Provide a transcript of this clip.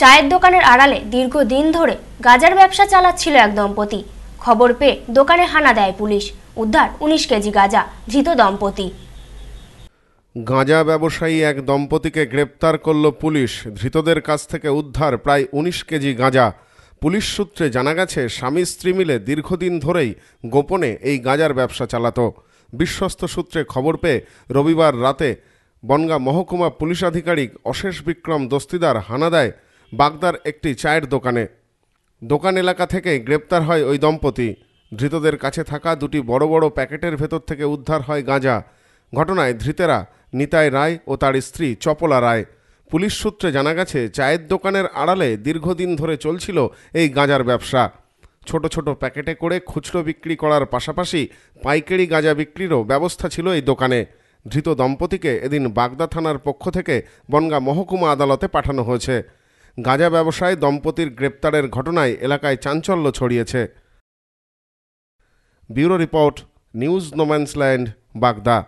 চায়ের দোকানের আড়ালে দীর্ঘদিন ধরে গাজার ব্যবসা চালাচ্ছিল এক দম্পতি খবর পেয়ে দোকানে হানা দেয় পুলিশ উদ্ধার উনিশ কেজি গাঁজা ধৃত দম্পতি গাঁজা ব্যবসায়ী এক দম্পতিকে গ্রেপ্তার করল পুলিশ ধৃতদের কাছ থেকে উদ্ধার প্রায় উনিশ কেজি গাঁজা পুলিশ সূত্রে জানা গেছে স্বামী স্ত্রী মিলে দীর্ঘদিন ধরেই গোপনে এই গাঁজার ব্যবসা চালাত বিশ্বস্ত সূত্রে খবর পেয়ে রবিবার রাতে বনগা মহকুমা পুলিশ আধিকারিক অশেষ বিক্রম দস্তিদার হানা দেয় বাগদার একটি চায়ের দোকানে দোকান এলাকা থেকে গ্রেপ্তার হয় ওই দম্পতি ধৃতদের কাছে থাকা দুটি বড় বড় প্যাকেটের ভেতর থেকে উদ্ধার হয় গাঁজা ঘটনায় ধৃতেরা নিতাই রায় ও তার স্ত্রী চপলা রায় পুলিশ সূত্রে জানা গেছে চায়ের দোকানের আড়ালে দীর্ঘদিন ধরে চলছিল এই গাঁজার ব্যবসা ছোট ছোট প্যাকেটে করে খুচরো বিক্রি করার পাশাপাশি পাইকারি গাঁজা বিক্রিরও ব্যবস্থা ছিল এই দোকানে ধৃত দম্পতিকে এদিন বাগদা থানার পক্ষ থেকে বনগা মহকুমা আদালতে পাঠানো হয়েছে গাঁজা ব্যবসায় দম্পতির গ্রেপ্তারের ঘটনায় এলাকায় চাঞ্চল্য ছড়িয়েছে ব্যুরো রিপোর্ট নিউজ নোম্যান্সল্যান্ড বাগদা